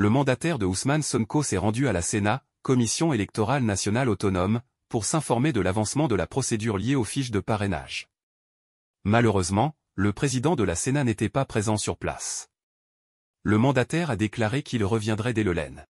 le mandataire de Ousmane Sonko s'est rendu à la Sénat, Commission électorale nationale autonome, pour s'informer de l'avancement de la procédure liée aux fiches de parrainage. Malheureusement, le président de la Sénat n'était pas présent sur place. Le mandataire a déclaré qu'il reviendrait dès le lendemain.